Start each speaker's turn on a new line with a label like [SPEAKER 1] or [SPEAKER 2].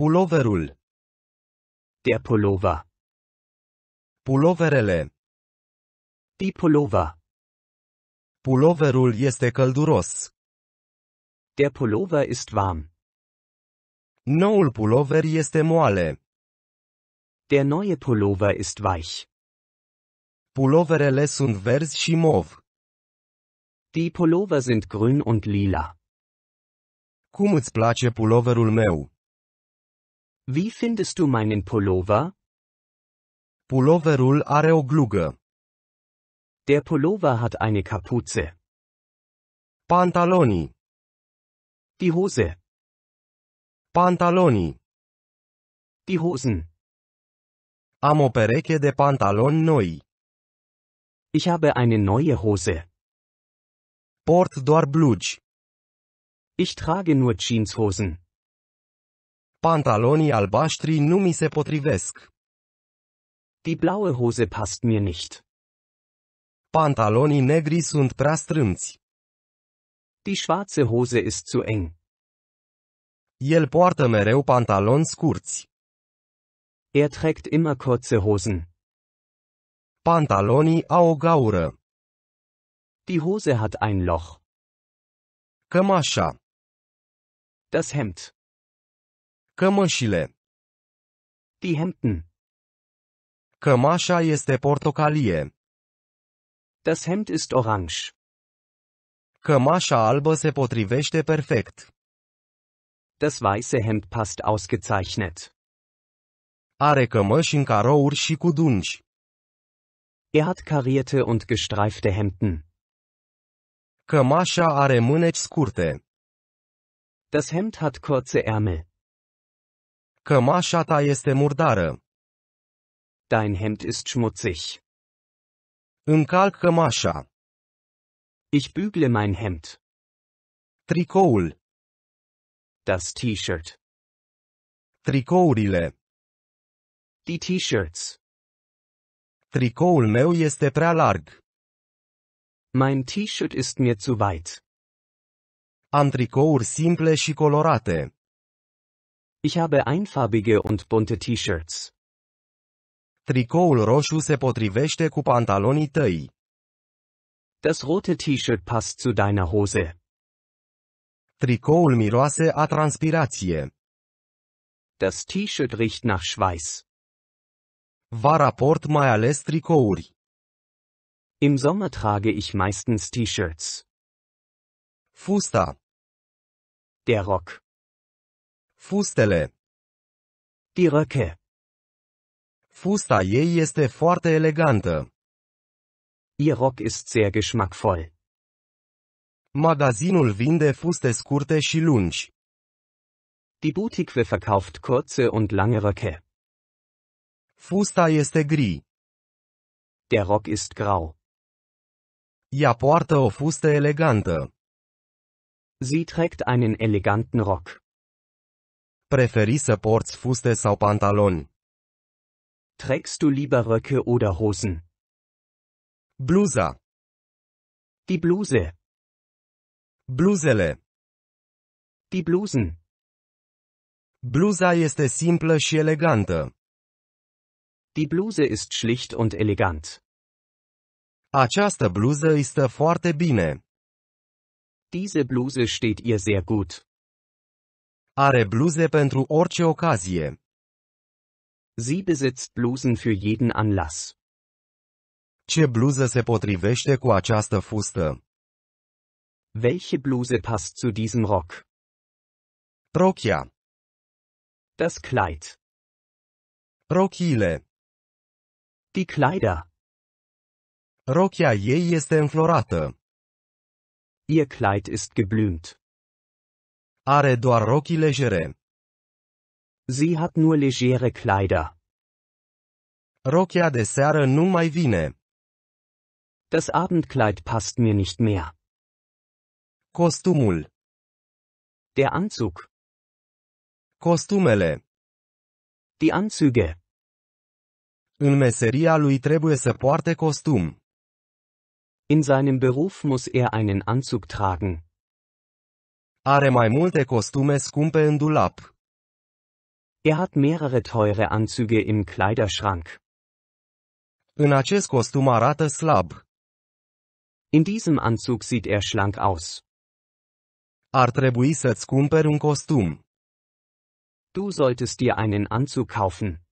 [SPEAKER 1] Puloverul. Der Pullover. Puloverele. Die er Pullover. Puloverul este călduros. Der Pullover ist warm. Noul pulover este moale. Der neue Pullover ist weich. Puloverele sunt verzi și mov. Die Pullover sind grün und lila. Cum îți place puloverul meu? Wie findest du meinen Pullover? Pulloverul are o glugă. Der Pullover hat eine Kapuze. Pantaloni. Die Hose. Pantaloni. Die Hosen. Am o pereche de pantaloni noi. Ich habe eine neue Hose. Port doar blugi. Ich trage nur Jeanshosen. Pantalonii albaștri nu mi se potrivesc. Die blaue Hose passt mir nicht. Pantalonii negri sunt prea strâmți. Die schwarze Hose ist zu eng. El poartă mereu pantaloni scurți. Er trägt immer kurze Hosen. Pantalonii au o gaură. Die Hose hat ein Loch. Cămașa. Das Hemd. Cămășile. Die Hemden. Cămașa este portocalie. Das Hemd ist orange. Cămașa albă se potrivește perfect. Das weiße Hemd passt ausgezeichnet. Are cămăși în carouri și cu dungi. Er hat karierte und gestreifte Hemden. Cămașa are mâneci scurte. Das Hemd hat kurze Ärmel. Cămașa ta este murdară. Dein Hemd ist schmutzig. Încalc cămașa. Ich bügle mein Hemd. Tricoul. Das T-Shirt. Tricourile. Die T-Shirts. Tricoul meu este prea larg. Mein T-Shirt ist mir zu weit. Am tricouri simple și colorate. Ich habe einfarbige und bunte t-shirts. Tricoul roșu se potrivește cu pantalonii tăi. Das rote T-Shirt passt zu deiner Hose. Tricoul miroase a transpirație. Das T-Shirt riecht nach Schweiß. Vara port mai ales tricouri. Im Sommer trage ich meistens T-Shirts. Fusta. Der Rock. Fustele. Die Röcke. Fusta ei este foarte elegantă. Ihr Rock ist sehr geschmackvoll. Magazinul vinde fuste scurte și lungi. Die Boutique verkauft kurze und lange Röcke. Fusta este gri. Der Rock ist grau. Ea poartă o fustă elegantă. Sie trägt einen eleganten Rock. Preferi să porți fuste sau pantaloni? Trägst du lieber Röcke oder Hosen? Blusa. Die Bluse. Bluzele. Die Blusen. Blusa este simplă și elegantă. Die Bluse ist schlicht und elegant. Această bluză îi stă foarte bine. Diese Bluse steht ihr sehr gut. Are bluse pentru orice ocazie. Sie besitzt Blusen für jeden Anlass. Ce bluză se potrivește cu această fustă? Welche Bluse passt zu diesem Rock? Rochia. Das Kleid. Rochile. Die Kleider. Rochia ei este înflorată. Ihr Kleid ist geblümt. Are doar rochii legere. Sie hat nur legere Kleider. Rochia de seară nu mai vine. Das Abendkleid passt mir nicht mehr. Costumul. Der Anzug. Costumele. Die Anzüge. În meseria lui trebuie să poarte costum. In seinem Beruf muss er einen Anzug tragen. Are mai multe costume scumpe în dulap. Er hat mehrere teure Anzüge im Kleiderschrank. În acest costum arată slab. In diesem Anzug sieht er schlank aus. Ar trebui să-ți cumperi un costum. Du solltest dir einen Anzug kaufen.